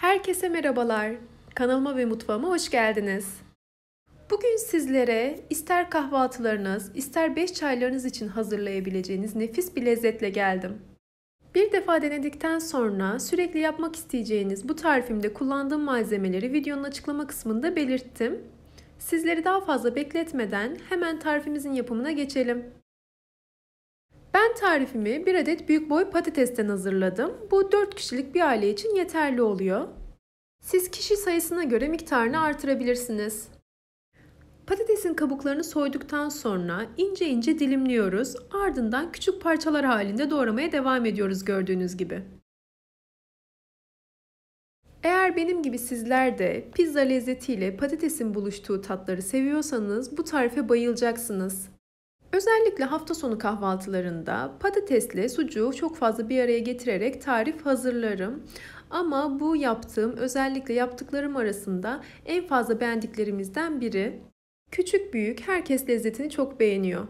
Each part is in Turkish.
Herkese merhabalar. Kanalıma ve mutfağıma hoş geldiniz. Bugün sizlere ister kahvaltılarınız, ister beş çaylarınız için hazırlayabileceğiniz nefis bir lezzetle geldim. Bir defa denedikten sonra sürekli yapmak isteyeceğiniz bu tarifimde kullandığım malzemeleri videonun açıklama kısmında belirttim. Sizleri daha fazla bekletmeden hemen tarifimizin yapımına geçelim. Ben tarifimi bir adet büyük boy patatesten hazırladım. Bu 4 kişilik bir aile için yeterli oluyor. Siz kişi sayısına göre miktarını artırabilirsiniz. Patatesin kabuklarını soyduktan sonra ince ince dilimliyoruz. Ardından küçük parçalar halinde doğramaya devam ediyoruz gördüğünüz gibi. Eğer benim gibi sizler de pizza lezzetiyle patatesin buluştuğu tatları seviyorsanız bu tarife bayılacaksınız. Özellikle hafta sonu kahvaltılarında patatesle sucuğu çok fazla bir araya getirerek tarif hazırlarım. Ama bu yaptığım özellikle yaptıklarım arasında en fazla beğendiklerimizden biri. Küçük büyük herkes lezzetini çok beğeniyor.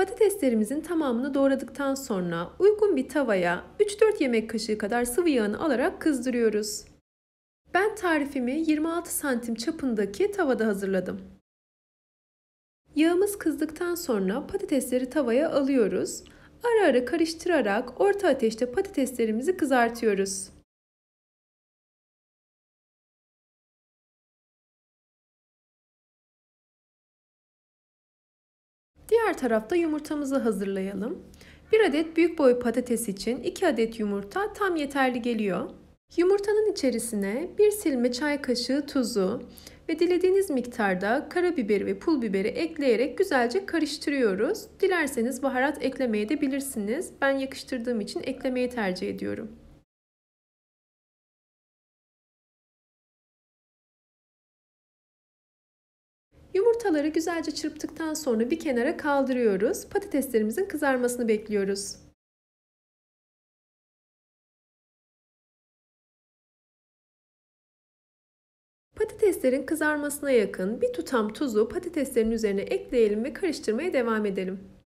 Patateslerimizin tamamını doğradıktan sonra uygun bir tavaya 3-4 yemek kaşığı kadar sıvı yağını alarak kızdırıyoruz. Ben tarifimi 26 santim çapındaki tavada hazırladım. Yağımız kızdıktan sonra patatesleri tavaya alıyoruz. Ara ara karıştırarak orta ateşte patateslerimizi kızartıyoruz. Diğer tarafta yumurtamızı hazırlayalım. 1 adet büyük boy patates için 2 adet yumurta tam yeterli geliyor. Yumurtanın içerisine 1 silme çay kaşığı tuzu ve dilediğiniz miktarda karabiber ve pul biberi ekleyerek güzelce karıştırıyoruz. Dilerseniz baharat eklemeye de bilirsiniz. Ben yakıştırdığım için eklemeyi tercih ediyorum. Yumurtaları güzelce çırptıktan sonra bir kenara kaldırıyoruz. Patateslerimizin kızarmasını bekliyoruz. Patateslerin kızarmasına yakın bir tutam tuzu patateslerin üzerine ekleyelim ve karıştırmaya devam edelim.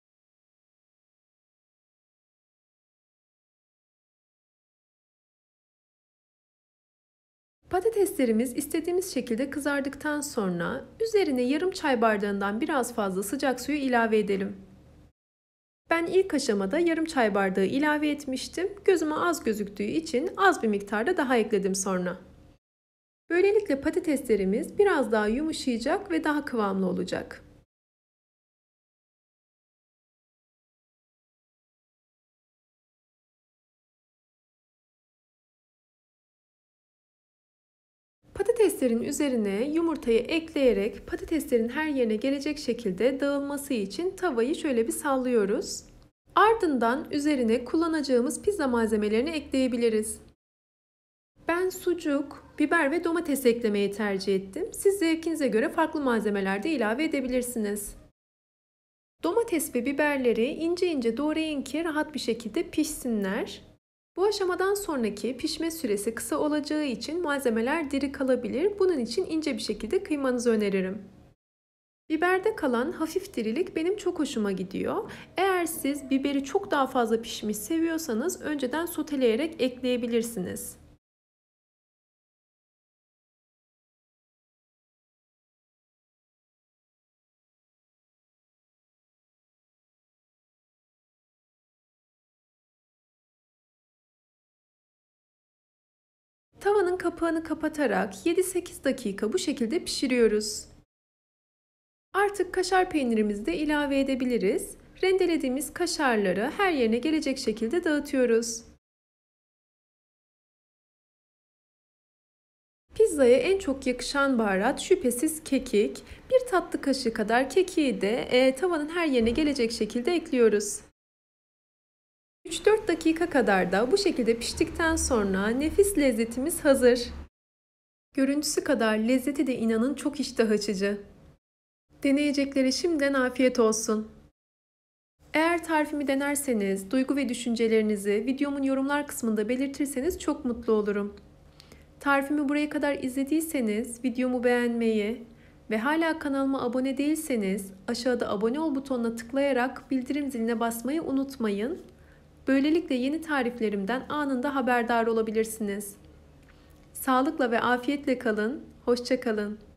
Patateslerimiz istediğimiz şekilde kızardıktan sonra üzerine yarım çay bardağından biraz fazla sıcak suyu ilave edelim. Ben ilk aşamada yarım çay bardağı ilave etmiştim. Gözüme az gözüktüğü için az bir miktarda daha ekledim sonra. Böylelikle patateslerimiz biraz daha yumuşayacak ve daha kıvamlı olacak. Patateslerin üzerine yumurtayı ekleyerek patateslerin her yerine gelecek şekilde dağılması için tavayı şöyle bir sallıyoruz. Ardından üzerine kullanacağımız pizza malzemelerini ekleyebiliriz. Ben sucuk, biber ve domates eklemeyi tercih ettim. Siz zevkinize göre farklı malzemeler de ilave edebilirsiniz. Domates ve biberleri ince ince doğrayın ki rahat bir şekilde pişsinler. Bu aşamadan sonraki pişme süresi kısa olacağı için malzemeler diri kalabilir. Bunun için ince bir şekilde kıymanızı öneririm. Biberde kalan hafif dirilik benim çok hoşuma gidiyor. Eğer siz biberi çok daha fazla pişmiş seviyorsanız önceden soteleyerek ekleyebilirsiniz. Tavanın kapağını kapatarak 7-8 dakika bu şekilde pişiriyoruz. Artık kaşar peynirimizi de ilave edebiliriz. Rendelediğimiz kaşarları her yerine gelecek şekilde dağıtıyoruz. Pizzaya en çok yakışan baharat şüphesiz kekik. Bir tatlı kaşığı kadar kekiği de e, tavanın her yerine gelecek şekilde ekliyoruz. 3-4 dakika kadar da bu şekilde piştikten sonra nefis lezzetimiz hazır. Görüntüsü kadar lezzeti de inanın çok iştah açıcı. Deneyecekleri şimdiden afiyet olsun. Eğer tarifimi denerseniz, duygu ve düşüncelerinizi videomun yorumlar kısmında belirtirseniz çok mutlu olurum. Tarifimi buraya kadar izlediyseniz videomu beğenmeyi ve hala kanalıma abone değilseniz aşağıda abone ol butonuna tıklayarak bildirim ziline basmayı unutmayın. Böylelikle yeni tariflerimden anında haberdar olabilirsiniz. Sağlıkla ve afiyetle kalın, hoşça kalın.